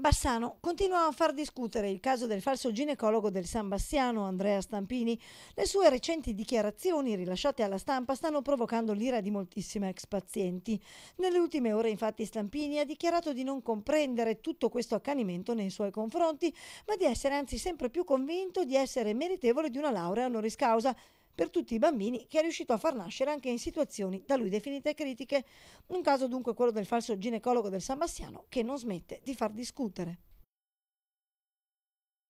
Bassano continua a far discutere il caso del falso ginecologo del San Bassiano, Andrea Stampini. Le sue recenti dichiarazioni rilasciate alla stampa stanno provocando l'ira di moltissime ex pazienti. Nelle ultime ore infatti Stampini ha dichiarato di non comprendere tutto questo accanimento nei suoi confronti, ma di essere anzi sempre più convinto di essere meritevole di una laurea honoris causa per tutti i bambini che è riuscito a far nascere anche in situazioni da lui definite critiche, un caso dunque quello del falso ginecologo del San Bassiano che non smette di far discutere.